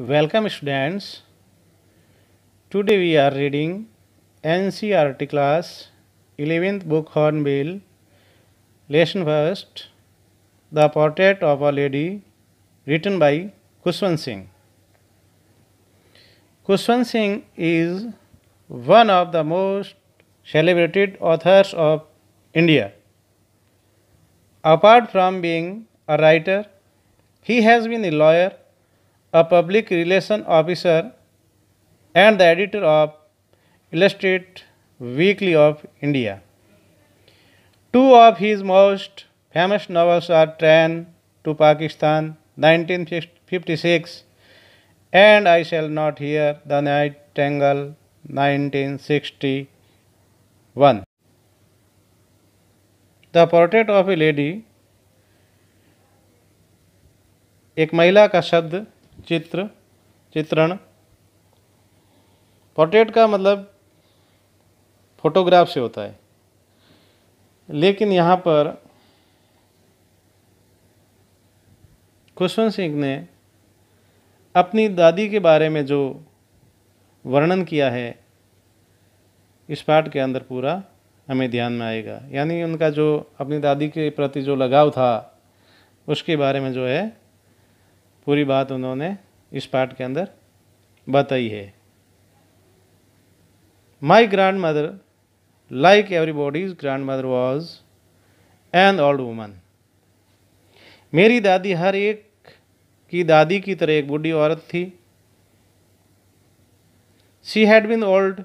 Welcome students. Today we are reading NCRT class 11th book Hornbill. Lesson first The Portrait of a Lady written by Kushwan Singh. Kushwan Singh is one of the most celebrated authors of India. Apart from being a writer, he has been a lawyer a public relation officer and the editor of Illustrate Weekly of India. Two of his most famous novels are Train to Pakistan 1956 and I Shall Not Hear the Nightingale 1961. The Portrait of a Lady एक महिला का शब्द चित्र चित्रण portrait का मतलब photograph से होता है लेकिन यहाँ पर खुशवंत सिंह ने अपनी दादी के बारे में जो वर्णन किया है इस पाठ के अंदर पूरा हमें ध्यान में आएगा यानी उनका जो अपनी दादी के प्रति जो लगाव था उसके बारे में जो है पूरी बात उन्होंने इस पार्ट के अंदर बताई है my grandmother like everybody's grandmother was an old woman मेरी दादी हर एक की दादी की तरह एक बूढ़ी औरत थी she had been old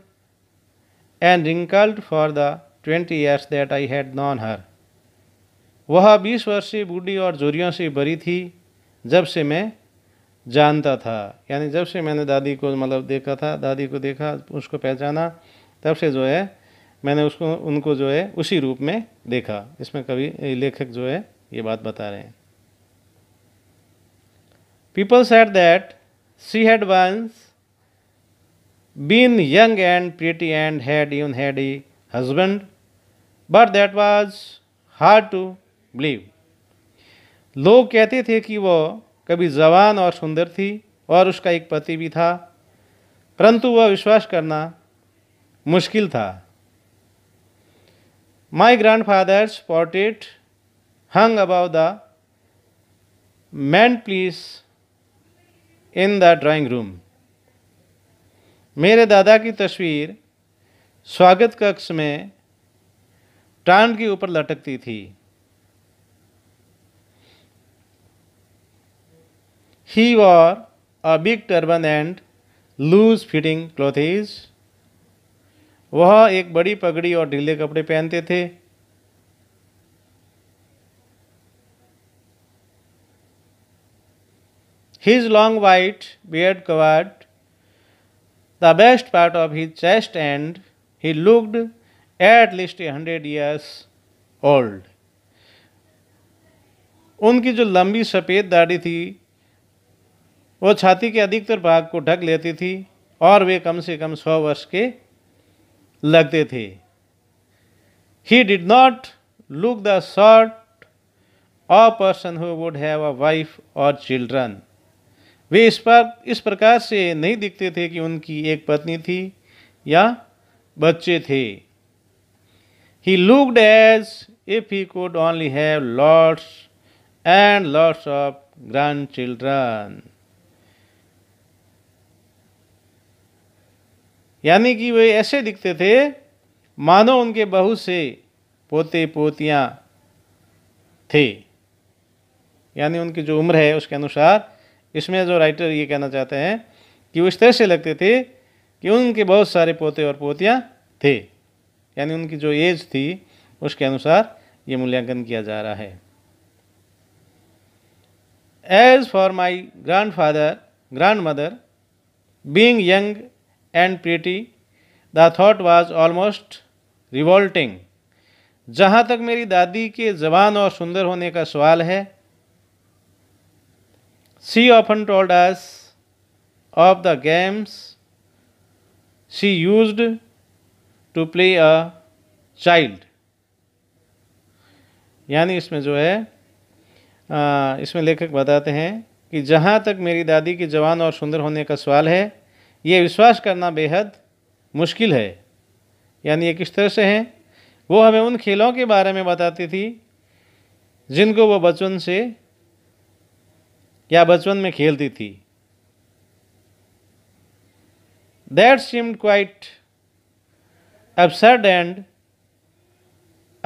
and wrinkled for the twenty years that I had known her वह बीस वर्ष से बूढ़ी और जोरियों से भरी थी जब से मैं जानता था यानी जब से मैंने दादी को मतलब देखा था दादी को देखा उसको पहचाना तब से जो है मैंने उसको उनको जो है उसी रूप में देखा इसमें कवि लेखक जो है ये बात बता रहे हैं people at that she had once been young and pretty and had even had a husband but that was hard to believe लोग कहते थे कि वह कभी जवान और सुंदर थी और उसका एक पति भी था परंतु वह विश्वास करना मुश्किल था my grandfather's portrait above the the place in the drawing room मेरे दादा की तस्वीर स्वागत कक्ष में टांड के ऊपर लटकती थी He wore a big turban and loose fitting clothes. वह एक बड़ी पगड़ी और ढीले कपड़े पहनते थे His long white beard covered the best part of his chest, and he looked at least a hundred years old. उनकी जो लंबी सफ़ेद दाढ़ी थी वो छाती के अधिकतर भाग को ढक लेती थी और वे कम से कम सौ वर्ष के लगते थे he did not look the sort a person who would have a wife और चिल्ड्रन वे इस पर इस प्रकार से नहीं दिखते थे कि उनकी एक पत्नी थी या बच्चे थे he looked as if he could only have lots and lots of grandchildren यानी कि वे ऐसे दिखते थे मानो उनके बहुत से पोते पोतियाँ थे यानी उनकी जो उम्र है उसके अनुसार इसमें जो राइटर ये कहना चाहते हैं कि वो इस तरह से लगते थे कि उनके बहुत सारे पोते और पोतियाँ थे यानी उनकी जो एज थी उसके अनुसार ये मूल्यांकन किया जा रहा है as for my grandfather grandmother being young and pretty. The thought was almost revolting जहाँ तक मेरी दादी के जवान और सुंदर होने का सवाल है she often told us of the games she use to play a child यानी इसमें जो है आ, इसमें लेखक बताते हैं कि जहाँ तक मेरी दादी के जवान और सुंदर होने का सवाल है ये विश्वास करना बेहद मुश्किल है यानी ये किस तरह से हैं वो हमें उन खेलों के बारे में बताती थी जिनको वो बचपन से या बचपन में खेलती थी that seemed quite absurd and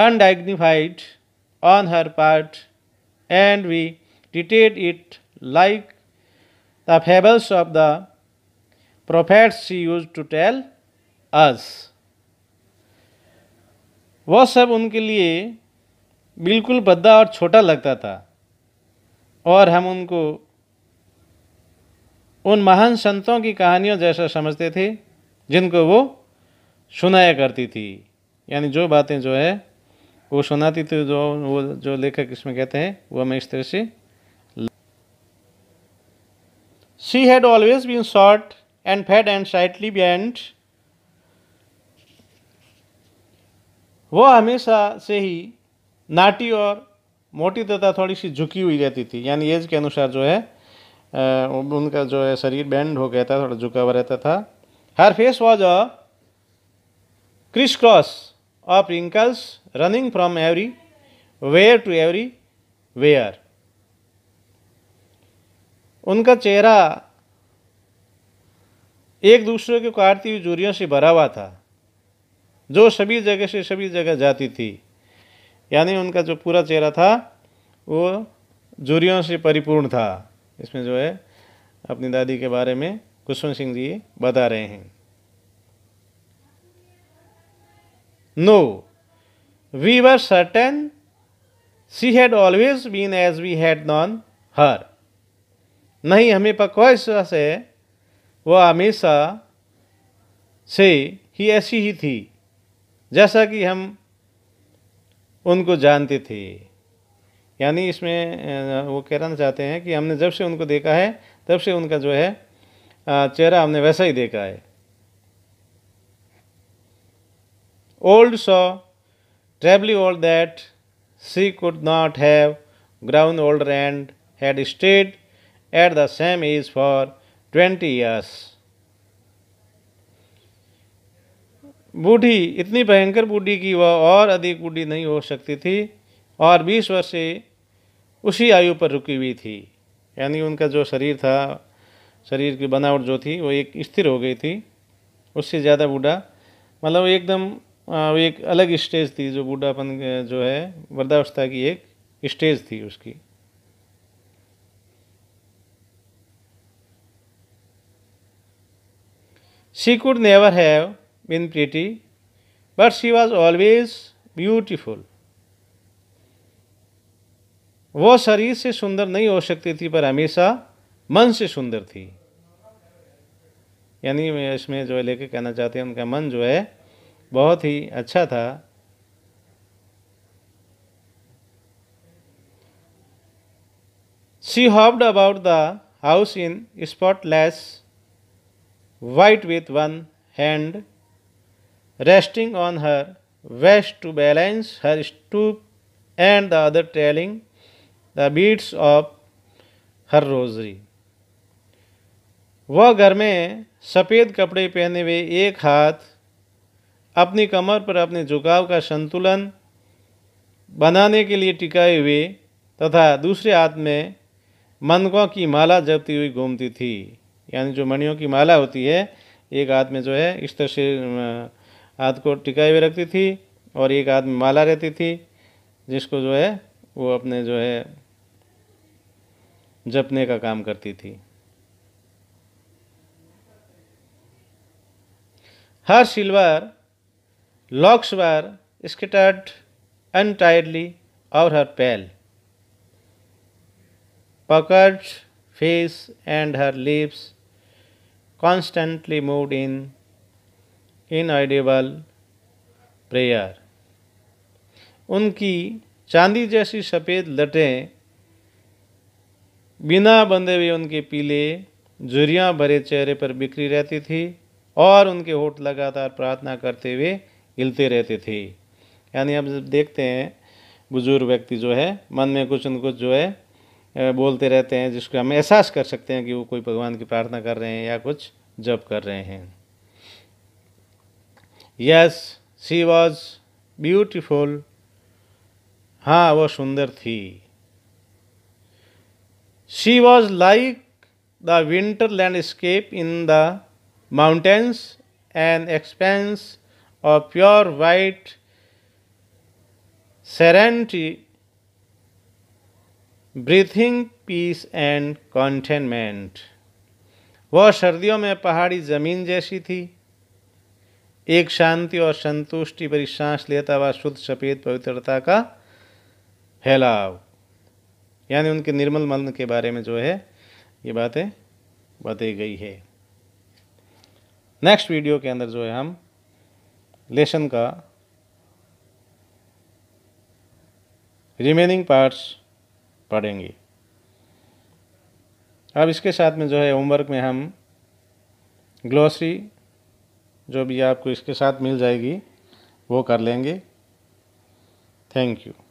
undignified on her part and we डिटेड it like the fables of the prophets she used to tell us वह सब उनके लिए बिल्कुल भद्दा और छोटा लगता था और हम उनको उन महान संतों की कहानियों जैसा समझते थे जिनको वो सुनाया करती थी यानी जो बातें जो है वो सुनाती थी जो वो जो लेखक इसमें कहते हैं वो हमें इस तरह से she had always been short and fed and slightly bent वो हमेशा से ही नाटी और मोटी तथा थोड़ी सी झुकी हुई रहती थी यानी एज के अनुसार जो है उनका जो है शरीर बैंड हो गया था थोड़ा झुका हुआ रहता था her face was a criss cross of wrinkles running from everywhere to everywhere उनका चेहरा एक दूसरे को काटती हुई जूरियों से भरा हुआ था जो सभी जगह से सभी जगह जाती थी यानी उनका जो पूरा चेहरा था वो जूरियों से परिपूर्ण था इसमें जो है अपनी दादी के बारे में कुसुम सिंह जी बता रहे हैं no we were certain she had always been as we had known her नहीं हमें पक्का विश्वास है वह हमेशा से ही ऐसी ही थी जैसा कि हम उनको जानते थे यानी इसमें वो कहना चाहते हैं कि हमने जब से उनको देखा है तब से उनका जो है चेहरा हमने वैसा ही देखा है old so terribly old that she could not have grown older and had stayed at the same age for twenty years बूढ़ी इतनी भयंकर बूढ़ी की वह और अधिक बूढ़ी नहीं हो सकती थी और बीस वर्ष से उसी आयु पर रुकी हुई थी यानी उनका जो शरीर था शरीर की बनावट जो थी वो एक स्थिर हो गई थी उससे ज़्यादा बूढ़ा मतलब एकदम एक अलग स्टेज थी जो बूढ़ापन जो है वृद्धावस्था की एक स्टेज थी उसकी She could never have been pretty, but she was always beautiful. वो शरीर से सुंदर नहीं हो सकती थी पर हमेशा मन से सुंदर थी यानी मैं इसमें जो है लेके कहना चाहते हैं उनका मन जो है बहुत ही अच्छा था she hobbled about the house in spotless white with one hand resting on her waist to balance her stoop and the other telling the beads of her rosary वह घर में सफ़ेद कपड़े पहने हुए एक हाथ अपनी कमर पर अपने झुकाव का संतुलन बनाने के लिए टिकाए हुए तथा दूसरे हाथ में मनकों की माला जपती हुई घूमती थी यानी जो मणियों की माला होती है एक हाथ में जो है इस तरह से हाथ को टिकाए हुए रखती थी और एक हाथ में माला रहती थी जिसको जो है वो अपने जो है जपने का काम करती थी हर सिल्वर लॉक्स वार स्कटर्ड अनटायडली और her pale puckered face and her lips constantly moved in inaudible prayer. उनकी चांदी जैसी सफ़ेद लटें बिना बंधे हुए उनके पीले जुरिया भरे चेहरे पर बिखरी रहती थी और उनके होठ लगातार प्रार्थना करते हुए हिलते रहते थे यानी अब जब देखते हैं बुजुर्ग व्यक्ति जो है मन में कुछ न कुछ जो है बोलते रहते हैं जिसको हम एहसास कर सकते हैं कि वो कोई भगवान की प्रार्थना कर रहे हैं या कुछ जप कर रहे हैं यस सी वॉज ब्यूटिफुल हाँ वो सुंदर थी she was like the winter landscape in the mountains and expanse of pure white serenity breathing peace and contentment वह सर्दियों में पहाड़ी ज़मीन जैसी थी एक शांति और संतुष्टि भरी सांस लेता हुआ शुद्ध सफ़ेद पवित्रता का फैलाव यानी उनके निर्मल मलन के बारे में जो है ये बातें बताई गई है नेक्स्ट वीडियो के अंदर जो है हम लेसन का रिमेनिंग पार्ट्स पढ़ेंगे अब इसके साथ में जो है होमवर्क में हम ग्लोसरी जो भी आपको इसके साथ मिल जाएगी वो कर लेंगे थैंक यू